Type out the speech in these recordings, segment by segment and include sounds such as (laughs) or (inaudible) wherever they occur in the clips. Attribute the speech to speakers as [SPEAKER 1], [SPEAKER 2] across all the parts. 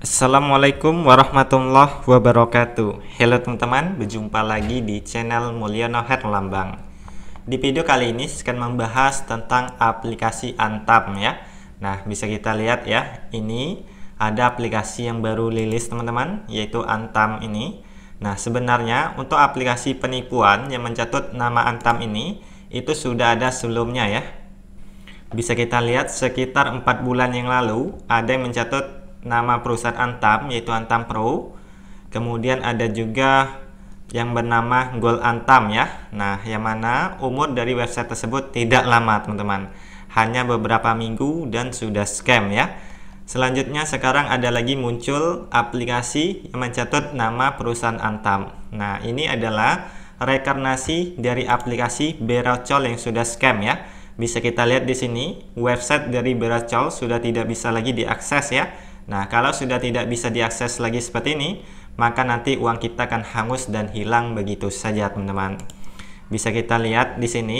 [SPEAKER 1] Assalamualaikum warahmatullahi wabarakatuh Halo teman-teman, berjumpa lagi di channel Mulyono Lambang. Di video kali ini akan membahas tentang aplikasi Antam ya Nah, bisa kita lihat ya, ini ada aplikasi yang baru rilis teman-teman, yaitu Antam ini Nah, sebenarnya untuk aplikasi penipuan yang mencatut nama Antam ini itu sudah ada sebelumnya ya bisa kita lihat sekitar empat bulan yang lalu ada yang mencatat nama perusahaan Antam yaitu Antam Pro. Kemudian ada juga yang bernama gold Antam ya. Nah, yang mana umur dari website tersebut tidak lama, teman-teman. Hanya beberapa minggu dan sudah scam ya. Selanjutnya sekarang ada lagi muncul aplikasi yang mencatat nama perusahaan Antam. Nah, ini adalah rekarnasi dari aplikasi Beracol yang sudah scam ya. Bisa kita lihat di sini, website dari Beracol sudah tidak bisa lagi diakses ya Nah, kalau sudah tidak bisa diakses lagi seperti ini, maka nanti uang kita akan hangus dan hilang begitu saja, teman-teman. Bisa kita lihat di sini,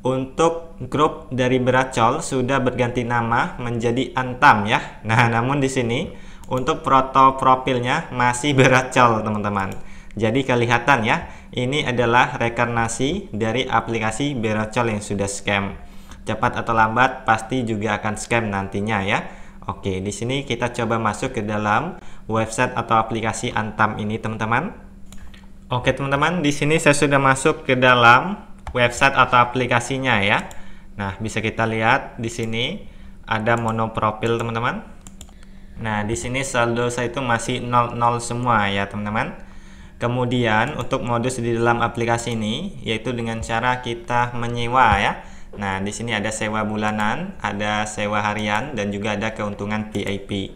[SPEAKER 1] untuk grup dari Beracol sudah berganti nama menjadi Antam ya. Nah, (laughs) namun di sini untuk proto profilnya masih Beracol, teman-teman. Jadi kelihatan ya, ini adalah rekarnasi dari aplikasi Beracol yang sudah scam. Cepat atau lambat pasti juga akan scam nantinya ya. Oke, di sini kita coba masuk ke dalam website atau aplikasi Antam ini, teman-teman. Oke, teman-teman, di sini saya sudah masuk ke dalam website atau aplikasinya ya. Nah, bisa kita lihat di sini ada monoprofil, teman-teman. Nah, di sini saldo saya itu masih 00 semua ya, teman-teman. Kemudian untuk modus di dalam aplikasi ini yaitu dengan cara kita menyewa ya. Nah, di sini ada sewa bulanan, ada sewa harian, dan juga ada keuntungan VIP.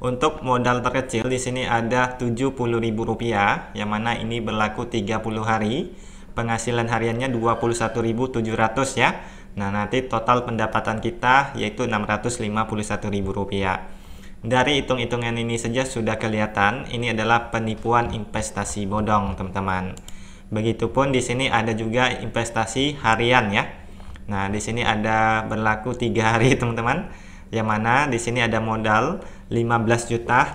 [SPEAKER 1] Untuk modal terkecil di sini ada Rp70.000 yang mana ini berlaku 30 hari. Penghasilan hariannya 21.700 ya. Nah, nanti total pendapatan kita yaitu Rp651.000. Dari hitung-hitungan ini saja sudah kelihatan ini adalah penipuan investasi bodong, teman-teman. Begitupun di sini ada juga investasi harian ya Nah, di sini ada berlaku tiga hari, (laughs) teman-teman. Yang mana di sini ada modal 15 juta 500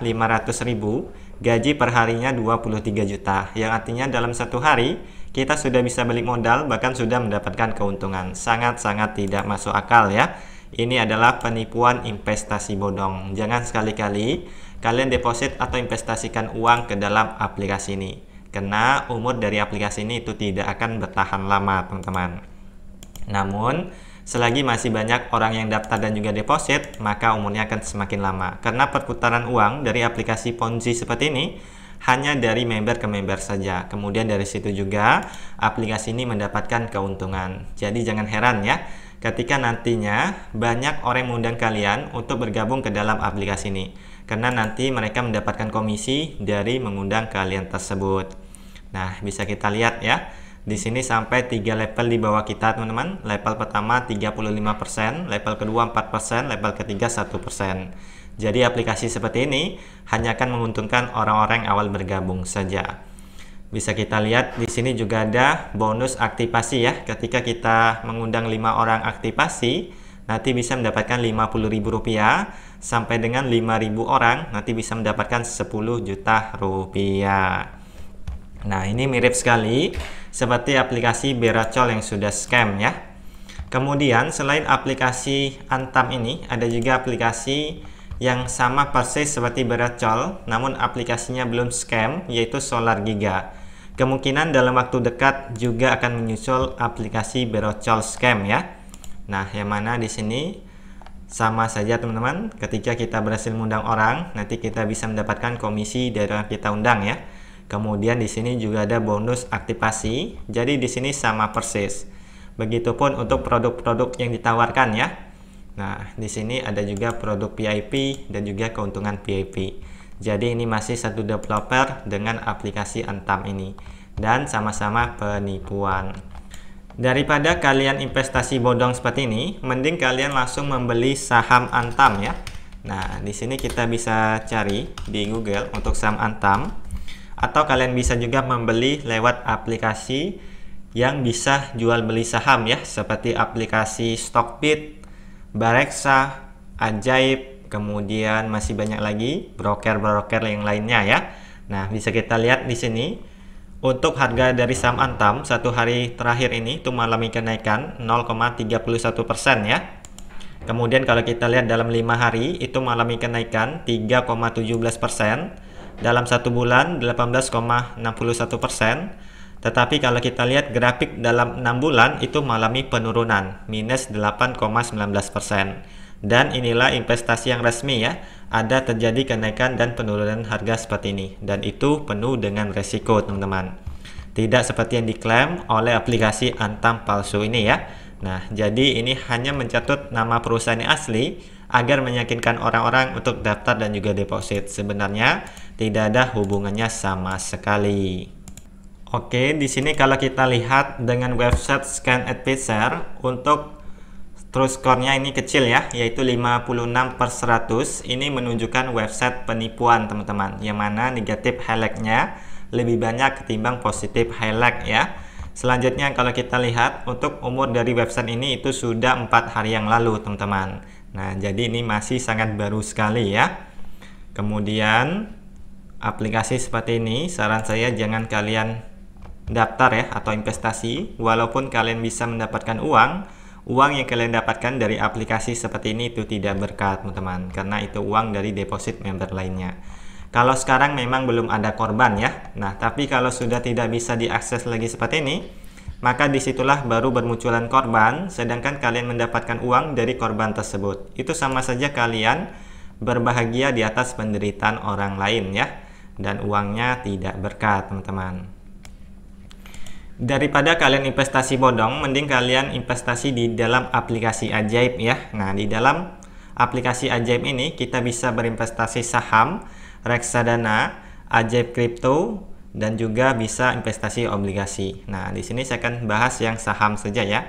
[SPEAKER 1] ribu, gaji perharinya 23 juta. Yang artinya dalam satu hari kita sudah bisa beli modal bahkan sudah mendapatkan keuntungan. Sangat-sangat tidak masuk akal ya. Ini adalah penipuan investasi bodong. Jangan sekali-kali kalian deposit atau investasikan uang ke dalam aplikasi ini. Karena umur dari aplikasi ini itu tidak akan bertahan lama, teman-teman. Namun, selagi masih banyak orang yang daftar dan juga deposit, maka umurnya akan semakin lama. Karena perputaran uang dari aplikasi Ponzi seperti ini hanya dari member ke member saja. Kemudian dari situ juga aplikasi ini mendapatkan keuntungan. Jadi jangan heran ya ketika nantinya banyak orang mengundang kalian untuk bergabung ke dalam aplikasi ini. Karena nanti mereka mendapatkan komisi dari mengundang kalian tersebut. Nah, bisa kita lihat ya di sini sampai 3 level di bawah kita teman-teman. Level pertama 35%, level kedua 4%, level ketiga 1%. Jadi aplikasi seperti ini hanya akan menguntungkan orang-orang awal bergabung saja. Bisa kita lihat di sini juga ada bonus aktivasi ya. Ketika kita mengundang 5 orang aktivasi, nanti bisa mendapatkan Rp50.000 sampai dengan 5.000 orang nanti bisa mendapatkan 10 juta rupiah. Nah, ini mirip sekali seperti aplikasi Beracol yang sudah scam ya. Kemudian selain aplikasi Antam ini, ada juga aplikasi yang sama persis seperti Beracol, namun aplikasinya belum scam, yaitu Solar Giga. Kemungkinan dalam waktu dekat juga akan menyusul aplikasi Beracol scam ya. Nah, yang mana di sini sama saja teman-teman, ketika kita berhasil mengundang orang, nanti kita bisa mendapatkan komisi dari orang kita undang ya. Kemudian di sini juga ada bonus aktivasi. Jadi di sini sama persis. Begitupun untuk produk-produk yang ditawarkan ya. Nah, di sini ada juga produk VIP dan juga keuntungan VIP. Jadi ini masih satu developer dengan aplikasi Antam ini dan sama-sama penipuan. Daripada kalian investasi bodong seperti ini, mending kalian langsung membeli saham Antam ya. Nah, di sini kita bisa cari di Google untuk saham Antam atau kalian bisa juga membeli lewat aplikasi yang bisa jual beli saham ya seperti aplikasi Stockbit, Bareksa, Ajaib, kemudian masih banyak lagi broker-broker yang lainnya ya. Nah, bisa kita lihat di sini untuk harga dari saham Antam satu hari terakhir ini itu mengalami kenaikan 0,31% ya. Kemudian kalau kita lihat dalam lima hari itu mengalami kenaikan 3,17% dalam satu bulan 18,61 persen. Tetapi kalau kita lihat grafik dalam enam bulan itu mengalami penurunan minus 8,19 persen. Dan inilah investasi yang resmi ya, ada terjadi kenaikan dan penurunan harga seperti ini. Dan itu penuh dengan resiko teman-teman. Tidak seperti yang diklaim oleh aplikasi Antam palsu ini ya. Nah, jadi ini hanya mencatut nama perusahaan yang asli, agar meyakinkan orang-orang untuk daftar dan juga deposit. Sebenarnya tidak ada hubungannya sama sekali. Oke, di sini kalau kita lihat dengan website Scan at untuk true score-nya ini kecil ya, yaitu 56 per 100. Ini menunjukkan website penipuan teman-teman, yang mana negatif highlight-nya lebih banyak ketimbang positif highlight ya. Selanjutnya kalau kita lihat untuk umur dari website ini itu sudah empat hari yang lalu teman-teman. Nah, jadi ini masih sangat baru sekali ya. Kemudian aplikasi seperti ini, saran saya jangan kalian daftar ya atau investasi walaupun kalian bisa mendapatkan uang, uang yang kalian dapatkan dari aplikasi seperti ini itu tidak berkat teman-teman, karena itu uang dari deposit member lainnya. Kalau sekarang memang belum ada korban ya. Nah, tapi kalau sudah tidak bisa diakses lagi seperti ini, maka disitulah baru bermunculan korban, sedangkan kalian mendapatkan uang dari korban tersebut. Itu sama saja kalian berbahagia di atas penderitaan orang lain ya, dan uangnya tidak berkah teman-teman. Daripada kalian investasi bodong, mending kalian investasi di dalam aplikasi ajaib ya. Nah, di dalam aplikasi ajaib ini kita bisa berinvestasi saham, reksadana, ajaib kripto, dan juga bisa investasi obligasi. Nah, di sini saya akan bahas yang saham saja ya.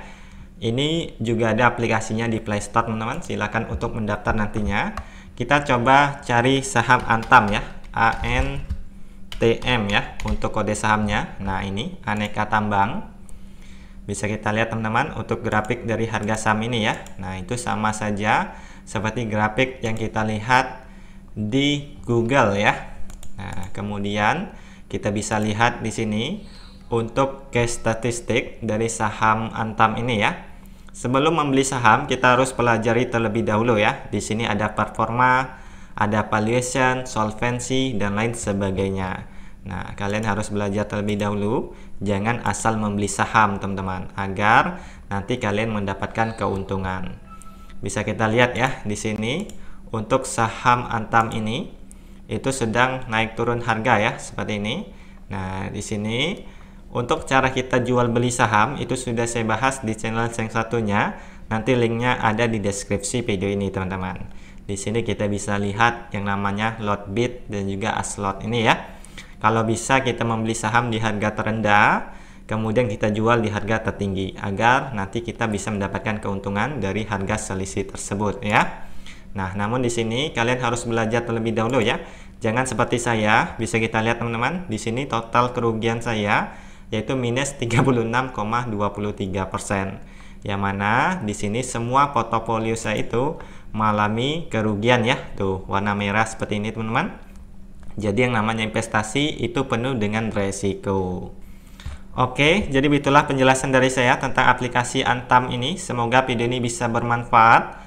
[SPEAKER 1] Ini juga ada aplikasinya di Play Store, teman-teman. Silakan untuk mendaftar nantinya. Kita coba cari saham Antam ya, ANTM ya untuk kode sahamnya. Nah, ini Aneka Tambang. Bisa kita lihat teman-teman untuk grafik dari harga saham ini ya. Nah, itu sama saja seperti grafik yang kita lihat di Google ya. Nah, kemudian kita bisa lihat di sini untuk case statistik dari saham Antam ini ya. Sebelum membeli saham, kita harus pelajari terlebih dahulu ya. Di sini ada performa, ada valuation, solvency, dan lain sebagainya. Nah, kalian harus belajar terlebih dahulu. Jangan asal membeli saham, teman-teman, agar nanti kalian mendapatkan keuntungan. Bisa kita lihat ya di sini untuk saham Antam ini itu sedang naik turun harga ya seperti ini. Nah, di sini untuk cara kita jual beli saham itu sudah saya bahas di channel yang satunya. Nanti linknya ada di deskripsi video ini teman-teman. Di sini kita bisa lihat yang namanya lot bid dan juga lot ini ya. Kalau bisa kita membeli saham di harga terendah, kemudian kita jual di harga tertinggi agar nanti kita bisa mendapatkan keuntungan dari harga selisih tersebut ya. Nah, namun di sini kalian harus belajar terlebih dahulu ya. Jangan seperti saya, bisa kita lihat teman-teman, di sini total kerugian saya yaitu minus 36,23%. Yang mana di sini semua portofolio saya itu mengalami kerugian ya. Tuh, warna merah seperti ini teman-teman. Jadi yang namanya investasi itu penuh dengan resiko. Oke, jadi itulah penjelasan dari saya tentang aplikasi Antam ini. Semoga video ini bisa bermanfaat.